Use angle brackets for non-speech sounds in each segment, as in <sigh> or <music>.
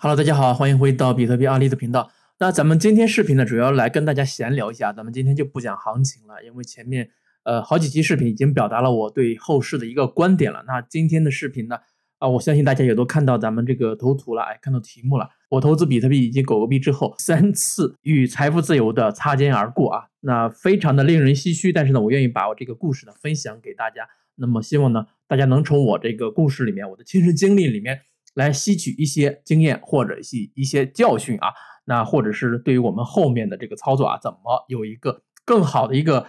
Hello，大家好，欢迎回到比特币阿力的频道。那咱们今天视频呢，主要来跟大家闲聊一下。咱们今天就不讲行情了，因为前面呃好几期视频已经表达了我对后市的一个观点了。那今天的视频呢，啊，我相信大家也都看到咱们这个头图了，哎，看到题目了。我投资比特币以及狗狗币之后，三次与财富自由的擦肩而过啊，那非常的令人唏嘘。但是呢，我愿意把我这个故事呢分享给大家。那么希望呢，大家能从我这个故事里面，我的亲身经历里面。来吸取一些经验或者是一些教训啊，那或者是对于我们后面的这个操作啊，怎么有一个更好的一个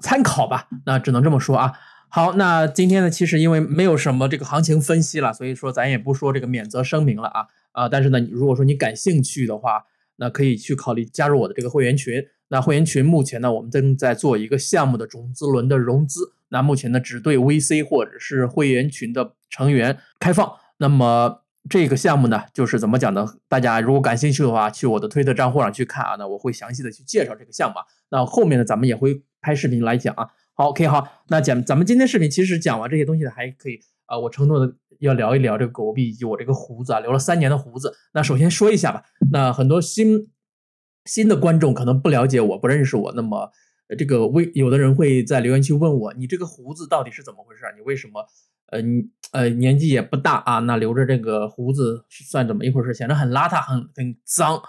参考吧？那只能这么说啊。好，那今天呢，其实因为没有什么这个行情分析了，所以说咱也不说这个免责声明了啊啊。但是呢，如果说你感兴趣的话，那可以去考虑加入我的这个会员群。那会员群目前呢，我们正在做一个项目的种子轮的融资。那目前呢，只对 VC 或者是会员群的成员开放。那么这个项目呢，就是怎么讲呢？大家如果感兴趣的话，去我的推特账户上去看啊，那我会详细的去介绍这个项目。那后面呢，咱们也会拍视频来讲啊。好，OK，好，那讲咱们今天视频其实讲完这些东西呢，还可以啊，我承诺的要聊一聊这个狗狗币以及我这个胡子啊，留了三年的胡子。那首先说一下吧，那很多新新的观众可能不了解我，不认识我，那么这个微有的人会在留言区问我，你这个胡子到底是怎么回事？你为什么？嗯呃，年纪也不大啊，那留着这个胡子算怎么一回事？显得很邋遢，很很脏。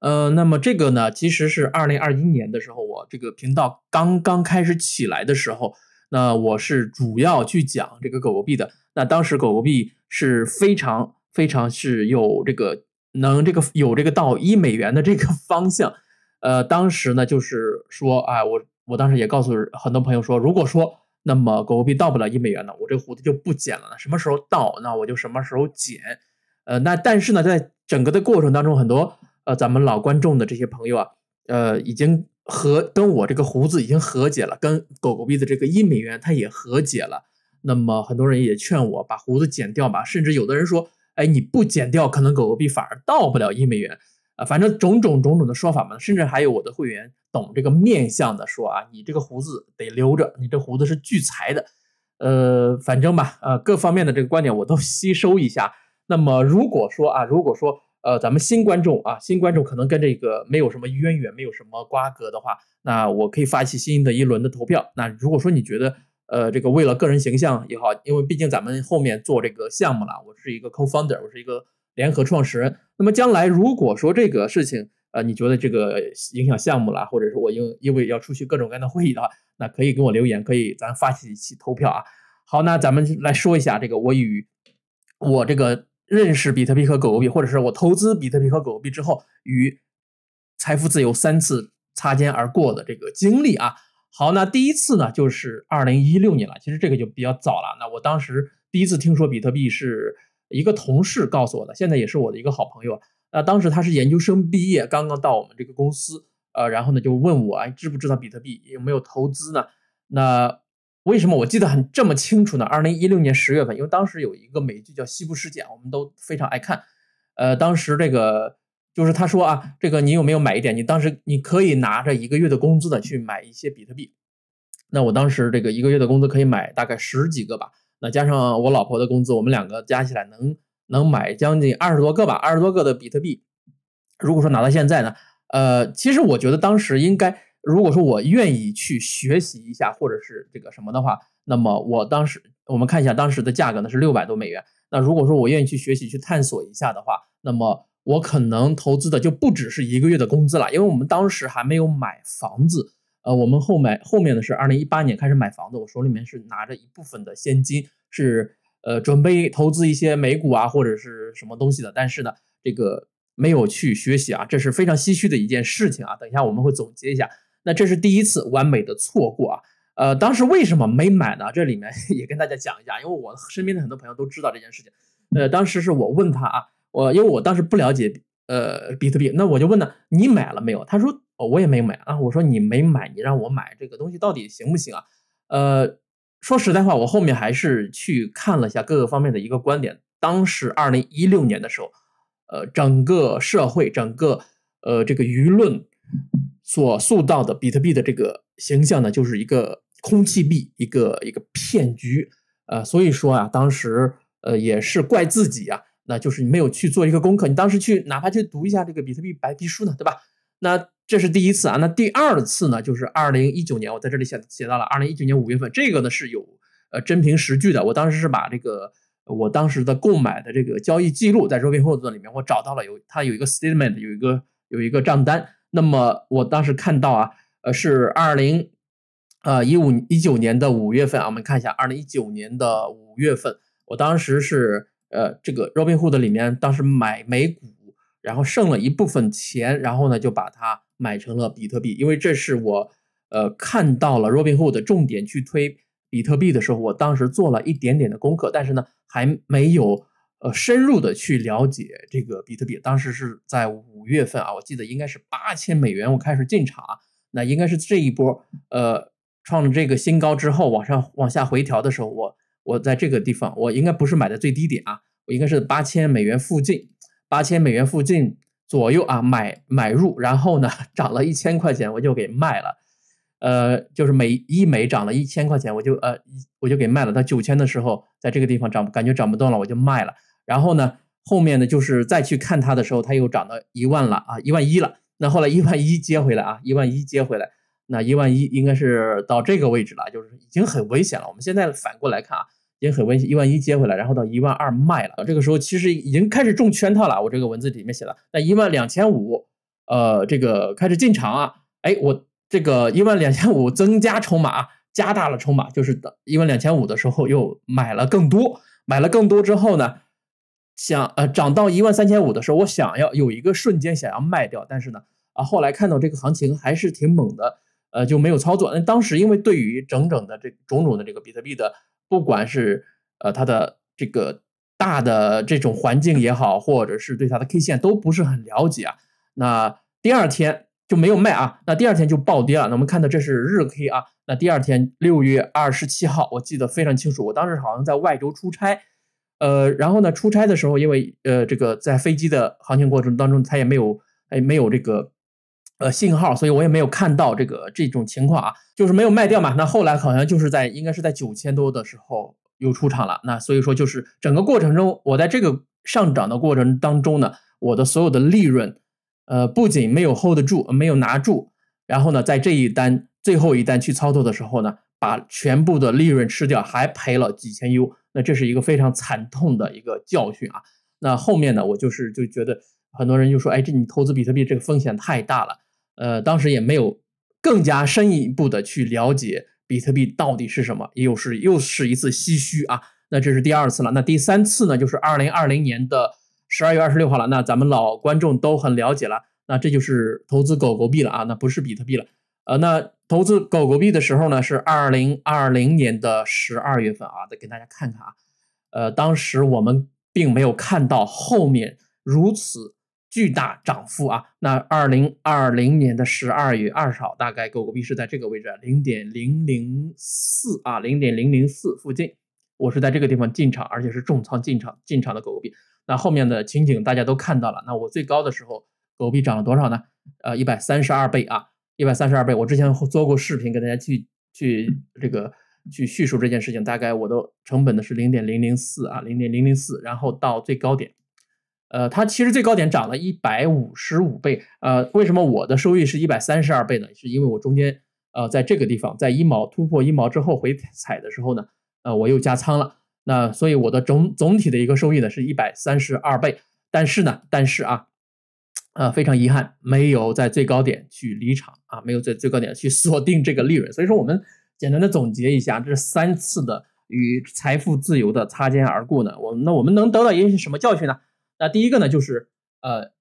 呃，那么这个呢，其实是二零二一年的时候，我这个频道刚刚开始起来的时候，那我是主要去讲这个狗狗币的。那当时狗狗币是非常非常是有这个能这个有这个到一美元的这个 <laughs> 方向。呃，当时呢就是说，哎，我我当时也告诉很多朋友说，如果说。那么狗狗币到不了一美元呢，我这个胡子就不剪了。什么时候到，那我就什么时候剪。呃，那但是呢，在整个的过程当中，很多呃咱们老观众的这些朋友啊，呃已经和跟我这个胡子已经和解了，跟狗狗币的这个一美元它也和解了。那么很多人也劝我把胡子剪掉吧，甚至有的人说，哎，你不剪掉，可能狗狗币反而到不了一美元。反正种种种种的说法嘛，甚至还有我的会员懂这个面相的说啊，你这个胡子得留着，你这胡子是聚财的。呃，反正吧，呃，各方面的这个观点我都 <laughs> 吸收一下。那么如果说啊，如果说呃，咱们新观众啊，新观众可能跟这个没有什么渊源，没有什么瓜葛的话，那我可以发起新的一轮的投票。那如果说你觉得呃，这个为了个人形象也好，因为毕竟咱们后面做这个项目了，我是一个 co-founder，我是一个。联合创始人，那么将来如果说这个事情，呃，你觉得这个影响项目了，或者是我因因为要出席各种各样的会议的话，那可以给我留言，可以咱发起一起投票啊。好，那咱们来说一下这个我与我这个认识比特币和狗狗币，或者是我投资比特币和狗狗币之后，与财富自由三次擦肩而过的这个经历啊。好，那第一次呢，就是二零一六年了，其实这个就比较早了。那我当时第一次听说比特币是。一个同事告诉我的，现在也是我的一个好朋友。那当时他是研究生毕业，刚刚到我们这个公司，呃，然后呢就问我，哎，知不知道比特币有没有投资呢？那为什么我记得很这么清楚呢？二零一六年十月份，因为当时有一个美剧叫《西部世界》，我们都非常爱看。呃，当时这个就是他说啊，这个你有没有买一点？你当时你可以拿着一个月的工资呢去买一些比特币。那我当时这个一个月的工资可以买大概十几个吧。那加上我老婆的工资，我们两个加起来能能买将近二十多个吧，二十多个的比特币。如果说拿到现在呢，呃，其实我觉得当时应该，如果说我愿意去学习一下，或者是这个什么的话，那么我当时我们看一下当时的价格呢是六百多美元。那如果说我愿意去学习去探索一下的话，那么我可能投资的就不只是一个月的工资了，因为我们当时还没有买房子。呃，我们后买后面的是二零一八年开始买房子，我手里面是拿着一部分的现金，是呃准备投资一些美股啊，或者是什么东西的，但是呢，这个没有去学习啊，这是非常唏嘘的一件事情啊。等一下我们会总结一下，那这是第一次完美的错过啊。呃，当时为什么没买呢？这里面 <laughs> 也跟大家讲一下，因为我身边的很多朋友都知道这件事情。呃，当时是我问他啊，我因为我当时不了解呃比特币，那我就问他你买了没有？他说。我也没买啊！我说你没买，你让我买这个东西到底行不行啊？呃，说实在话，我后面还是去看了一下各个方面的一个观点。当时二零一六年的时候，呃，整个社会、整个呃这个舆论所塑造的比特币的这个形象呢，就是一个空气币，一个一个骗局。呃，所以说啊，当时呃也是怪自己啊，那就是没有去做一个功课。你当时去哪怕去读一下这个比特币白皮书呢，对吧？那。这是第一次啊，那第二次呢？就是二零一九年，我在这里写写到了二零一九年五月份，这个呢是有呃真凭实据的。我当时是把这个我当时的购买的这个交易记录在 Robinhood 里面，我找到了有它有一个 statement，有一个有一个账单。那么我当时看到啊，呃是二零呃一五一九年的五月份啊，我们看一下二零一九年的五月份，我当时是呃这个 Robinhood 里面当时买美股，然后剩了一部分钱，然后呢就把它。买成了比特币，因为这是我，呃，看到了 Robinhood 重点去推比特币的时候，我当时做了一点点的功课，但是呢，还没有呃深入的去了解这个比特币。当时是在五月份啊，我记得应该是八千美元，我开始进场。那应该是这一波，呃，创了这个新高之后，往上往下回调的时候，我我在这个地方，我应该不是买的最低点啊，我应该是八千美元附近，八千美元附近。左右啊，买买入，然后呢，涨了一千块钱，我就给卖了，呃，就是每一枚涨了一千块钱，我就呃我就给卖了。到九千的时候，在这个地方涨，感觉涨不动了，我就卖了。然后呢，后面呢，就是再去看它的时候，它又涨到一万了啊，一万一了。那后来一万一接回来啊，一万一接回来，那一万一应该是到这个位置了，就是已经很危险了。我们现在反过来看啊。也很温馨，一万一接回来，然后到一万二卖了，这个时候其实已经开始中圈套了。我这个文字里面写了，那一万两千五，呃，这个开始进场啊，哎，我这个一万两千五增加筹码，加大了筹码，就是等一万两千五的时候又买了更多，买了更多之后呢，想呃涨到一万三千五的时候，我想要有一个瞬间想要卖掉，但是呢，啊后来看到这个行情还是挺猛的，呃就没有操作。那当时因为对于整整的这种种的这个比特币的。不管是呃它的这个大的这种环境也好，或者是对它的 K 线都不是很了解啊，那第二天就没有卖啊，那第二天就暴跌了。那我们看到这是日 K 啊，那第二天六月二十七号，我记得非常清楚，我当时好像在外州出差，呃，然后呢，出差的时候因为呃这个在飞机的航行过程当中，他也没有哎没有这个。呃，信号，所以我也没有看到这个这种情况啊，就是没有卖掉嘛。那后来好像就是在应该是在九千多的时候又出场了。那所以说，就是整个过程中，我在这个上涨的过程当中呢，我的所有的利润，呃，不仅没有 hold 住，没有拿住，然后呢，在这一单最后一单去操作的时候呢，把全部的利润吃掉，还赔了几千 U。那这是一个非常惨痛的一个教训啊。那后面呢，我就是就觉得很多人就说，哎，这你投资比特币这个风险太大了。呃，当时也没有更加深一步的去了解比特币到底是什么，又是又是一次唏嘘啊。那这是第二次了，那第三次呢？就是二零二零年的十二月二十六号了。那咱们老观众都很了解了，那这就是投资狗狗币了啊，那不是比特币了。呃，那投资狗狗币的时候呢，是二零二零年的十二月份啊，再给大家看看啊。呃，当时我们并没有看到后面如此。巨大涨幅啊！那二零二零年的十二月二十号，大概狗狗币是在这个位置，零点零零四啊，零点零零四附近，我是在这个地方进场，而且是重仓进场进场的狗狗币。那后面的情景大家都看到了。那我最高的时候，狗狗币涨了多少呢？呃，一百三十二倍啊，一百三十二倍。我之前做过视频，给大家去去这个去叙述这件事情。大概我的成本呢是零点零零四啊，零点零零四，然后到最高点。呃，它其实最高点涨了一百五十五倍，呃，为什么我的收益是一百三十二倍呢？是因为我中间呃，在这个地方，在一毛突破一毛之后回踩的时候呢，呃，我又加仓了，那所以我的总总体的一个收益呢是一百三十二倍，但是呢，但是啊，呃，非常遗憾，没有在最高点去离场啊，没有在最高点去锁定这个利润，所以说我们简单的总结一下这三次的与财富自由的擦肩而过呢，我那我们能得到一些什么教训呢？那第一个呢，就是呃，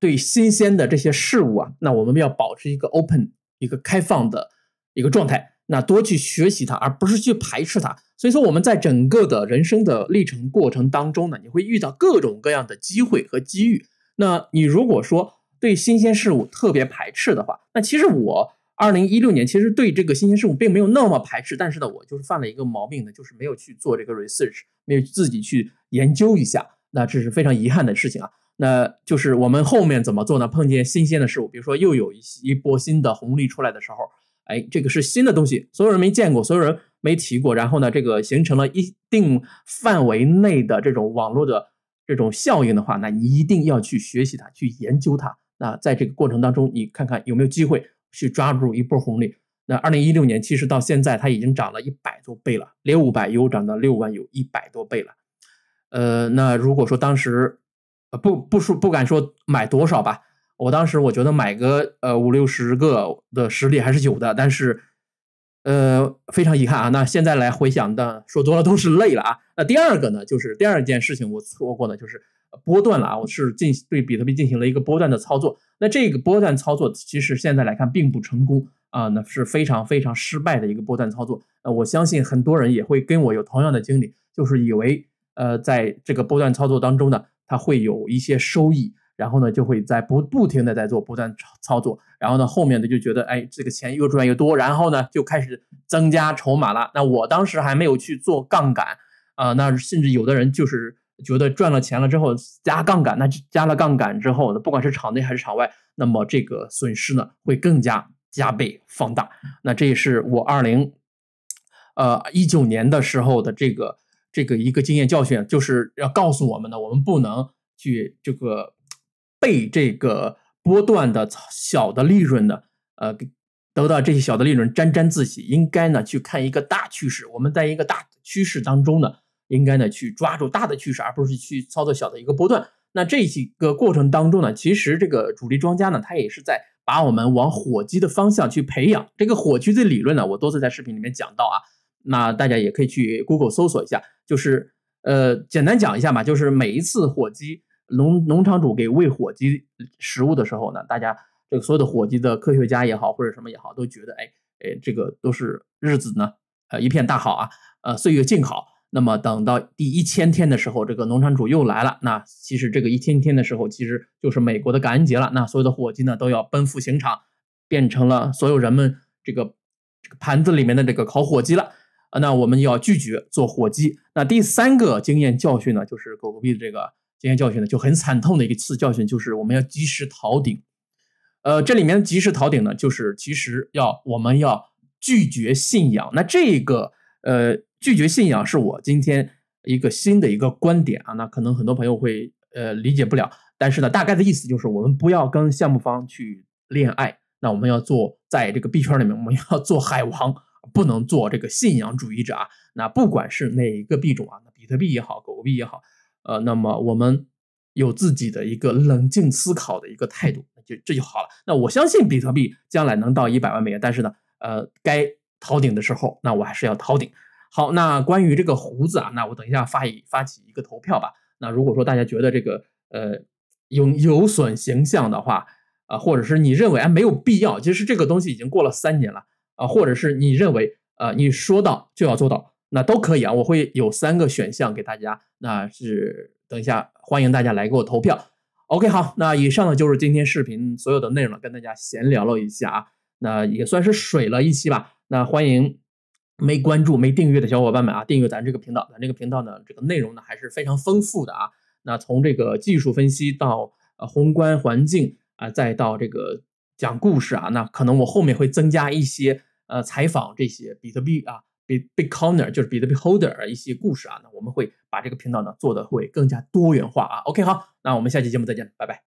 对新鲜的这些事物啊，那我们要保持一个 open，一个开放的一个状态，那多去学习它，而不是去排斥它。所以说，我们在整个的人生的历程过程当中呢，你会遇到各种各样的机会和机遇。那你如果说对新鲜事物特别排斥的话，那其实我二零一六年其实对这个新鲜事物并没有那么排斥，但是呢，我就是犯了一个毛病呢，就是没有去做这个 research，没有自己去研究一下。那这是非常遗憾的事情啊，那就是我们后面怎么做呢？碰见新鲜的事物，比如说又有一一波新的红利出来的时候，哎，这个是新的东西，所有人没见过，所有人没提过，然后呢，这个形成了一定范围内的这种网络的这种效应的话，那你一定要去学习它，去研究它。那在这个过程当中，你看看有没有机会去抓住一波红利。那二零一六年其实到现在，它已经涨了一百多倍了，六百有涨到六万，有一百多倍了。呃，那如果说当时，呃，不不说不敢说买多少吧，我当时我觉得买个呃五六十个的实力还是有的，但是呃非常遗憾啊。那现在来回想的说多了都是泪了啊。那第二个呢，就是第二件事情我错过的就是波段了啊。我是进对比特币进行了一个波段的操作，那这个波段操作其实现在来看并不成功啊，那是非常非常失败的一个波段操作。呃，我相信很多人也会跟我有同样的经历，就是以为。呃，在这个波段操作当中呢，它会有一些收益，然后呢就会在不不停的在做波段操操作，然后呢后面的就觉得，哎，这个钱又赚越多，然后呢就开始增加筹码了。那我当时还没有去做杠杆啊，那甚至有的人就是觉得赚了钱了之后加杠杆，那加了杠杆之后呢，不管是场内还是场外，那么这个损失呢会更加加倍放大。那这也是我二零呃一九年的时候的这个。这个一个经验教训，就是要告诉我们的，我们不能去这个被这个波段的小的利润的呃得到这些小的利润沾沾自喜，应该呢去看一个大趋势。我们在一个大趋势当中呢，应该呢去抓住大的趋势，而不是去操作小的一个波段。那这几个过程当中呢，其实这个主力庄家呢，他也是在把我们往火鸡的方向去培养。这个火鸡的理论呢，我多次在视频里面讲到啊。那大家也可以去 Google 搜索一下，就是呃，简单讲一下嘛，就是每一次火鸡农农场主给喂火鸡食物的时候呢，大家这个所有的火鸡的科学家也好或者什么也好都觉得，哎哎，这个都是日子呢，呃，一片大好啊，呃，岁月静好。那么等到第一千天的时候，这个农场主又来了，那其实这个一千天的时候，其实就是美国的感恩节了。那所有的火鸡呢，都要奔赴刑场，变成了所有人们这个这个盘子里面的这个烤火鸡了。那我们要拒绝做火鸡。那第三个经验教训呢，就是狗狗币的这个经验教训呢，就很惨痛的一次教训，就是我们要及时逃顶。呃，这里面的及时逃顶呢，就是其实要我们要拒绝信仰。那这个呃，拒绝信仰是我今天一个新的一个观点啊。那可能很多朋友会呃理解不了，但是呢，大概的意思就是我们不要跟项目方去恋爱。那我们要做在这个币圈里面，我们要做海王。不能做这个信仰主义者啊！那不管是哪一个币种啊，那比特币也好，狗狗币也好，呃，那么我们有自己的一个冷静思考的一个态度，就这就好了。那我相信比特币将来能到一百万美元，但是呢，呃，该逃顶的时候，那我还是要逃顶。好，那关于这个胡子啊，那我等一下发一发起一个投票吧。那如果说大家觉得这个呃有有损形象的话，啊，或者是你认为哎没有必要，其实这个东西已经过了三年了。啊，或者是你认为，呃，你说到就要做到，那都可以啊。我会有三个选项给大家，那是等一下，欢迎大家来给我投票。OK，好，那以上呢就是今天视频所有的内容了，跟大家闲聊了一下啊，那也算是水了一期吧。那欢迎没关注、没订阅的小伙伴们啊，订阅咱这个频道，咱这个频道呢，这个内容呢还是非常丰富的啊。那从这个技术分析到呃宏观环境啊，再到这个。讲故事啊，那可能我后面会增加一些呃采访这些比特币啊，b i g corner 就是比特币 holder 一些故事啊，那我们会把这个频道呢做的会更加多元化啊。OK，好，那我们下期节目再见，拜拜。